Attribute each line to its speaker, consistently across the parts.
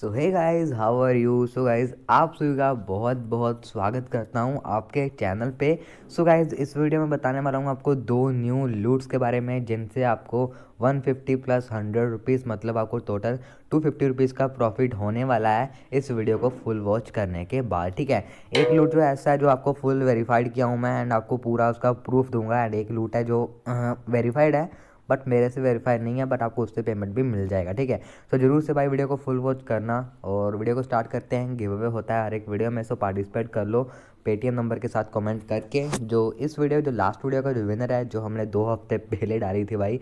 Speaker 1: सो है guys how are you so guys आप सभी का बहुत बहुत स्वागत करता हूँ आपके चैनल पे सो so गाइज़ इस वीडियो में बताने वाला हूँ आपको दो न्यू लूट्स के बारे में जिनसे आपको 150 प्लस हंड्रेड रुपीज़ मतलब आपको टोटल 250 रुपीज़ का प्रॉफिट होने वाला है इस वीडियो को फुल वॉच करने के बाद ठीक है एक लूट जो ऐसा है जो आपको फुल वेरीफाइड किया हूँ मैं एंड आपको पूरा उसका प्रूफ दूंगा एंड एक लूट है जो वेरीफाइड है बट मेरे से वेरीफाई नहीं है बट आपको उससे पेमेंट भी मिल जाएगा ठीक है तो जरूर से भाई वीडियो को फुल वॉच करना और वीडियो को स्टार्ट करते हैं गिव अवे होता है हर एक वीडियो में सो पार्टिसिपेट कर लो पेटीएम नंबर के साथ कमेंट करके जो इस वीडियो जो लास्ट वीडियो का जो विनर है जो हमने दो हफ्ते पहले डाली थी भाई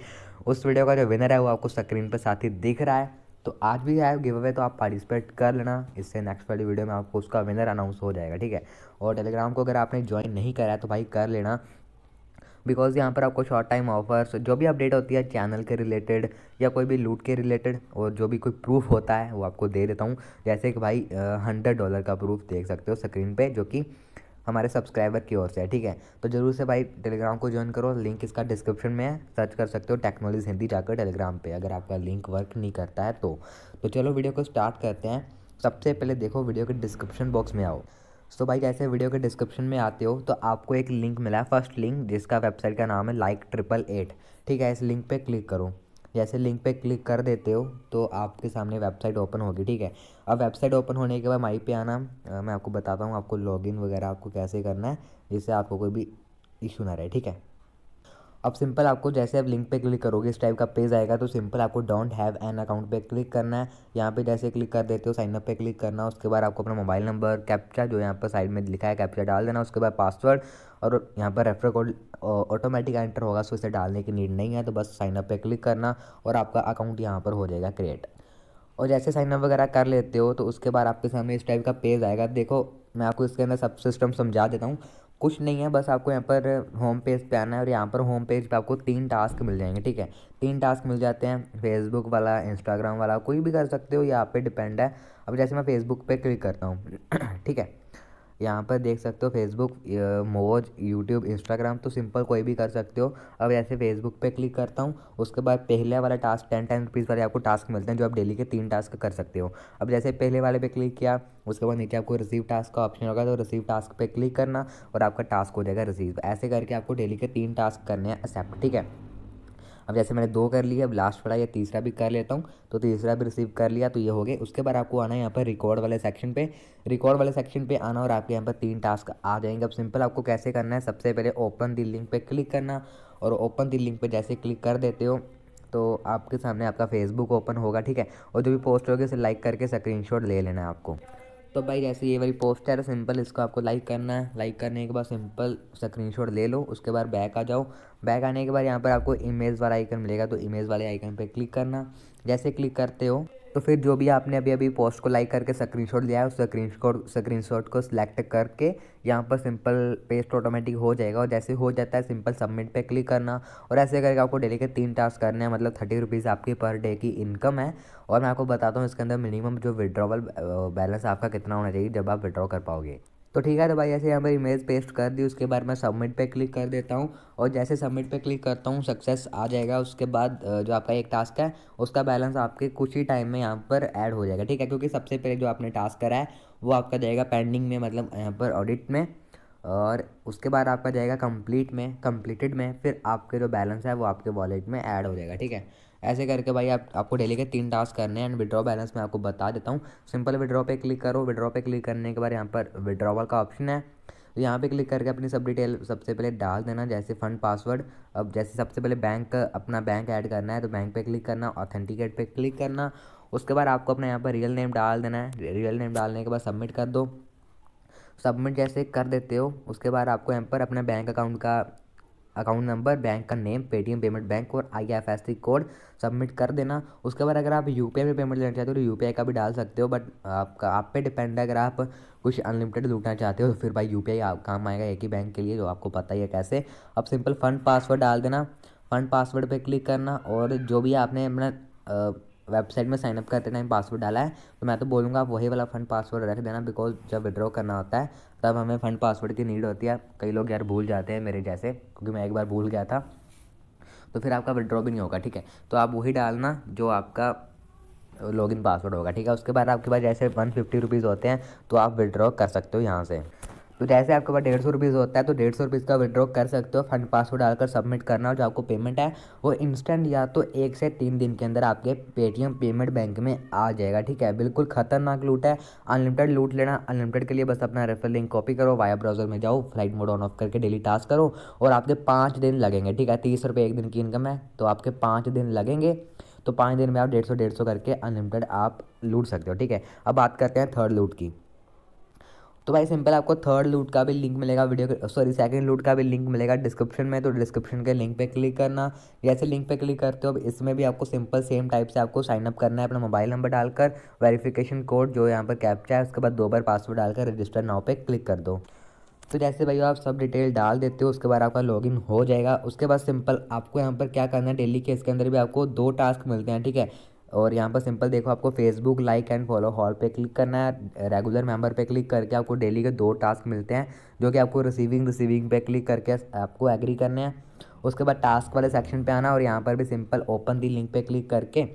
Speaker 1: उस वीडियो का जो विनर है वो आपको स्क्रीन पर साथ ही दिख रहा है तो आज भी है गिव अवे तो आप पार्टिसिपेट कर लेना इससे नेक्स्ट वाली वीडियो में आपको उसका विनर अनाउंस हो जाएगा ठीक है और टेलीग्राम को अगर आपने ज्वाइन नहीं करा है तो भाई कर लेना बिकॉज़ यहाँ पर आपको शॉर्ट टाइम ऑफर्स जो भी अपडेट होती है चैनल के रिलेटेड या कोई भी लूट के रिलेटेड और जो भी कोई प्रूफ होता है वो आपको दे देता हूँ जैसे कि भाई हंड्रेड डॉलर का प्रूफ देख सकते हो स्क्रीन पे जो कि हमारे सब्सक्राइबर की ओर से है ठीक है तो जरूर से भाई टेलीग्राम को ज्वाइन करो लिंक इसका डिस्क्रिप्शन में है सर्च कर सकते हो टेक्नोलॉजी हिंदी जाकर टेलीग्राम पे अगर आपका लिंक वर्क नहीं करता है तो, तो चलो वीडियो को स्टार्ट करते हैं सबसे पहले देखो वीडियो के डिस्क्रिप्शन बॉक्स में आओ सो भाई जैसे वीडियो के डिस्क्रिप्शन में आते हो तो आपको एक लिंक मिला है फर्स्ट लिंक जिसका वेबसाइट का नाम है लाइक ट्रिपल एट ठीक है इस लिंक पे क्लिक करो जैसे लिंक पे क्लिक कर देते हो तो आपके सामने वेबसाइट ओपन होगी ठीक है अब वेबसाइट ओपन होने के बाद माई पे आना मैं आपको बताता हूँ आपको लॉगिन वगैरह आपको कैसे करना है जिससे आपको कोई भी इशू ना रहे ठीक है अब सिंपल आपको जैसे आप लिंक पे क्लिक करोगे इस टाइप का पेज आएगा तो सिंपल आपको डोंट हैव एन अकाउंट पे क्लिक करना है यहाँ पे जैसे क्लिक कर देते हो साइनअप पे क्लिक करना उसके बाद आपको अपना मोबाइल नंबर कैप्चा जो यहाँ पर साइड में लिखा है कैप्चा डाल देना उसके बाद पासवर्ड और यहाँ पर रेफर कोड ऑटोमेटिक एंटर होगा सो तो इसे डालने की नीड नहीं है तो बस साइनअप पर क्लिक करना और आपका अकाउंट यहाँ पर हो जाएगा क्रिएट और जैसे साइनअप वगैरह कर लेते हो तो उसके बाद आपके सामने इस टाइप का पेज आएगा देखो मैं आपको इसके अंदर सब सिस्टम समझा देता हूँ कुछ नहीं है बस आपको यहाँ पर होम पेज पे आना है और यहाँ पर होम पेज पे आपको तीन टास्क मिल जाएंगे ठीक है तीन टास्क मिल जाते हैं फेसबुक वाला इंस्टाग्राम वाला कोई भी कर सकते हो यहाँ पे डिपेंड है अब जैसे मैं फेसबुक पे क्लिक करता हूँ ठीक है यहाँ पर देख सकते हो फेसबुक मोज यूट्यूब इंस्टाग्राम तो सिंपल कोई भी कर सकते हो अब ऐसे फेसबुक पे क्लिक करता हूँ उसके बाद पहले वाला टास्क टेन टेन रुपीज़ वाले आपको टास्क मिलते हैं जो आप डेली के तीन टास्क कर सकते हो अब जैसे पहले वाले पे क्लिक किया उसके बाद नीचे आपको रिसीव टास्क का ऑप्शन होगा तो रिसीव टास्क पर क्लिक करना और आपका टास्क हो जाएगा रिसीव ऐसे करके आपको डेली के तीन टास्क करने हैं एक्सेप्ट ठीक है अब जैसे मैंने दो कर लिया अब लास्ट वाला या तीसरा भी कर लेता हूँ तो तीसरा भी रिसीव कर लिया तो ये हो गए उसके बाद आपको आना है यहाँ पर रिकॉर्ड वाले सेक्शन पे रिकॉर्ड वाले सेक्शन पे आना और आपके यहाँ पर तीन टास्क आ जाएंगे अब सिंपल आपको कैसे करना है सबसे पहले ओपन दी लिंक पर क्लिक करना और ओपन दी लिंक पर जैसे क्लिक कर देते हो तो आपके सामने आपका फेसबुक ओपन होगा ठीक है और जो भी पोस्ट होगी उसे लाइक करके स्क्रीनशॉट ले लेना है आपको तो भाई जैसे ये वाली पोस्टर है सिंपल इसको आपको लाइक करना है लाइक करने के बाद सिंपल स्क्रीनशॉट ले लो उसके बाद बैक आ जाओ बैक आने के बाद यहाँ पर आपको इमेज वाला आइकन मिलेगा तो इमेज वाले आइकन पर क्लिक करना जैसे क्लिक करते हो तो फिर जो भी आपने अभी अभी पोस्ट को लाइक करके शॉट लिया है उस स्क्रीन शॉट को सिलेक्ट करके यहाँ पर सिंपल पेस्ट ऑटोमेटिक हो जाएगा और जैसे हो जाता है सिंपल सबमिट पे क्लिक करना और ऐसे करके आपको डेली के तीन टास्क करने हैं मतलब थर्टी रुपीज़ आपकी पर डे की इनकम है और मैं आपको बताता हूँ इसके अंदर मिनिमम जो विड्रॉवल बैलेंस आपका कितना होना चाहिए जब आप विड्रॉ कर पाओगे तो ठीक है तो भाई ऐसे यहाँ पर इमेज पेस्ट कर दी उसके बाद मैं सबमिट पे क्लिक कर देता हूँ और जैसे सबमिट पे क्लिक करता हूँ सक्सेस आ जाएगा उसके बाद जो आपका एक टास्क है उसका बैलेंस आपके कुछ ही टाइम में यहाँ पर ऐड हो जाएगा ठीक है क्योंकि सबसे पहले जो आपने टास्क करा है वो आपका जाएगा पेंडिंग में मतलब यहाँ पर ऑडिट में और उसके बाद आपका जाएगा कंप्लीट में कंप्लीटेड में फिर आपके जो बैलेंस है वो आपके वॉलेट में ऐड हो जाएगा ठीक है ऐसे करके भाई आप आपको डेली के तीन टास्क करने हैं एंड विड्रॉ बैलेंस मैं आपको बता देता हूँ सिंपल विड्रॉ पे क्लिक करो विड्रॉ पे क्लिक करने के बाद यहाँ पर विड्रॉवल का ऑप्शन है तो यहाँ पे क्लिक करके अपनी सब डिटेल सबसे पहले डाल देना जैसे फ़ंड पासवर्ड अब जैसे सबसे पहले बैंक अपना बैंक ऐड करना है तो बैंक पे क्लिक करना ऑथेंटिकेट पे क्लिक करना उसके बाद आपको अपना यहाँ पर रियल नेम डाल देना है रियल नेम डालने के बाद सबमिट कर दो सबमिट जैसे कर देते हो उसके बाद आपको यहाँ पर अपने बैंक अकाउंट का अकाउंट नंबर बैंक का नेम पेटीएम पेमेंट बैंक और I F S C code submit कर देना उसके बाद अगर आप यू पी आई में पेमेंट लेना चाहते हो तो यू पी आई का भी डाल सकते हो बट आपका आप पे डिपेंड है अगर आप कुछ अनलिमिटेड लूटना चाहते हो तो फिर भाई यू पी आई आप काम आएगा एक ही बैंक के लिए जो आपको पता ही है कैसे अब सिंपल फ़ंड पासवर्ड डाल देना फ़ंड पासवर्ड पर क्लिक करना और जो भी आपने अपना वेबसाइट में साइनअप करते टाइम पासवर्ड डाला है तो मैं तो बोलूँगा आप वही वाला फ़ंड पासवर्ड रख देना बिकॉज जब विड्रॉ करना होता है तब हमें फ़ंड पासवर्ड की नीड होती है कई लोग यार भूल जाते हैं मेरे जैसे क्योंकि मैं एक बार भूल गया था तो फिर आपका विड्रॉ भी नहीं होगा ठीक है तो आप वही डालना जो आपका लॉगिन पासवर्ड होगा ठीक है उसके बाद आपके पास जैसे वन फिफ्टी रुपीज़ होते हैं तो आप विड्रॉ कर सकते हो यहाँ से तो जैसे आपके पास डेढ़ सौ रुपीज़ होता है तो डेढ़ सौ रुपीज़ का विड्रॉ कर सकते हो फंड पासवर्ड डालकर सबमिट करना और जो आपको पेमेंट है वो इंस्टेंट या तो एक से तीन दिन के अंदर आपके पेटीएम पेमेंट बैंक में आ जाएगा ठीक है बिल्कुल खतरनाक लूट है अनलिमिटेड लूट लेना अनलिमिटेड के लिए बस अपना रेफर लिंक कॉपी करो वाया ब्राउजर में जाओ फ्लाइट मोड ऑन ऑफ करके डेली टास्क करो और आपके पाँच दिन लगेंगे ठीक है तीस रुपये एक दिन की इनकम है तो आपके पाँच दिन लगेंगे तो पाँच दिन में आप डेढ़ सौ डेढ़ सौ करके अनलिमिटेड आप लूट सकते हो ठीक है अब बात करते हैं थर्ड लूट की तो भाई सिंपल आपको थर्ड लूट का भी लिंक मिलेगा वीडियो सॉरी सेकंड लूट का भी लिंक मिलेगा डिस्क्रिप्शन में तो डिस्क्रिप्शन के लिंक पे क्लिक करना जैसे लिंक पे क्लिक करते हो अब इसमें भी आपको सिंपल सेम टाइप से आपको साइन अप करना है अपना मोबाइल नंबर डालकर वेरिफिकेशन कोड जो यहाँ पर कैप्चा है उसके बाद दो बार पासवर्ड डालकर रजिस्टर नाव पर क्लिक कर दो तो जैसे भाई आप सब डिटेल डाल देते हो उसके बाद आपका लॉगिन हो जाएगा उसके बाद सिंपल आपको यहाँ पर क्या करना है डेली के इसके अंदर भी आपको दो टास्क मिलते हैं ठीक है और यहाँ पर सिंपल देखो आपको Facebook like and follow hall पे क्लिक करना है रेगुलर मेंबर पे क्लिक करके आपको डेली के दो टास्क मिलते हैं जो कि आपको रिसीविंग रिसीविंग पे क्लिक करके आपको एग्री करने हैं उसके बाद टास्क वाले सेक्शन पे आना और यहाँ पर भी सिंपल ओपन दी लिंक पे क्लिक करके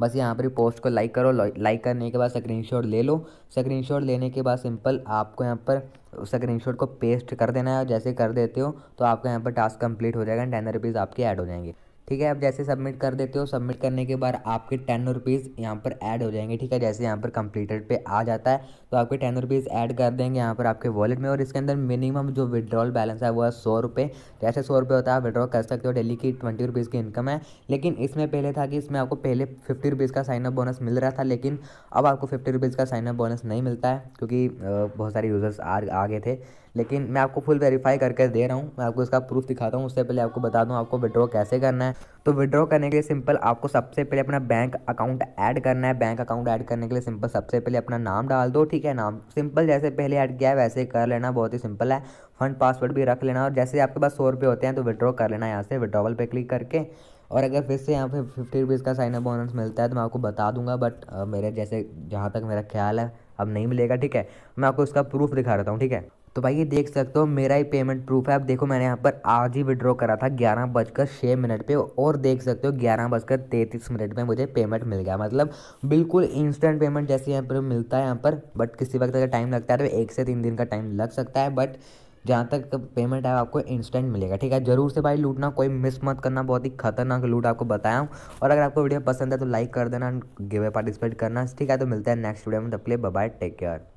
Speaker 1: बस यहाँ पर पोस्ट को लाइक करो लाइक करने के बाद स्क्रीन ले लो स्क्रीन लेने के बाद सिंपल आपको यहाँ पर स्क्रीन को पेस्ट कर देना है जैसे कर देते हो तो आपका यहाँ पर टास्क कम्प्लीट हो जाएगा टेन रुपीज़ आपके ऐड हो जाएंगे ठीक है आप जैसे सबमिट कर देते हो सबमिट करने के बाद आपके टेन रुपीज़ यहाँ पर ऐड हो जाएंगे ठीक है जैसे यहाँ पर कंप्लीटेड पे आ जाता है तो आपके टेन रुपीज़ ऐड कर देंगे यहाँ पर आपके वॉलेट में और इसके अंदर मिनिमम जो विड्रॉल बैलेंस है वो है सौ रुपये जैसे सौ रुपये होता है आप विड्रॉ कर सकते हो डेली की ट्वेंटी रुपीज़ की इनकम है लेकिन इसमें पहले था कि इसमें आपको पहले फिफ्टी रुपीज़ का साइनअप बोनस मिल रहा था लेकिन अब आपको फिफ्टी रुपीज़ का साइनअप बोनस नहीं मिलता है क्योंकि बहुत सारे यूज़र्स आ, आ गए थे लेकिन मैं आपको फुल वेरीफाई करके दे रहा हूँ मैं आपको इसका प्रूफ दिखाता हूँ उससे पहले आपको बता दूँ आपको विड्रॉ कैसे करना है तो विड्रॉ करने के लिए सिंपल आपको सबसे पहले अपना बैंक अकाउंट ऐड करना है बैंक अकाउंट ऐड करने के लिए सिंपल सबसे पहले अपना नाम डाल दो ठीक है नाम सिंपल जैसे पहले ऐड किया है वैसे कर लेना बहुत ही सिंपल है फंड पासवर्ड भी रख लेना और जैसे आपके पास सौ रुपये होते हैं तो विड्रॉ कर लेना यहाँ से विड्रॉवल पर क्लिक करके और अगर फिर से यहाँ पे फिफ्टी रुपीज़ का साइन अप बोनस मिलता है तो मैं आपको बता दूंगा बट मेरे जैसे जहाँ तक मेरा ख्याल है अब नहीं मिलेगा ठीक है मैं आपको इसका प्रूफ दिखा देता हूँ ठीक है तो भाई ये देख सकते हो मेरा ही पेमेंट प्रूफ है अब देखो मैंने यहाँ पर आज ही विड्रॉ करा था ग्यारह बजकर छः मिनट पे और देख सकते हो ग्यारह बजकर तैंतीस मिनट में मुझे पेमेंट मिल गया मतलब बिल्कुल इंस्टेंट पेमेंट जैसे यहाँ पर मिलता है यहाँ पर बट किसी वक्त अगर टाइम लगता है तो एक से तीन दिन का टाइम लग सकता है बट जहाँ तक पेमेंट है आपको इंस्टेंट मिलेगा ठीक है जरूर से भाई लूटना कोई मिस मत करना बहुत ही खतरनाक लूट आपको बताया हूँ और अगर आपको वीडियो पसंद है तो लाइक कर देना गिवे पार्टिसिपेट करना ठीक है तो मिलते हैं नेक्स्ट वीडियो में तब के लिए बाय टेक केयर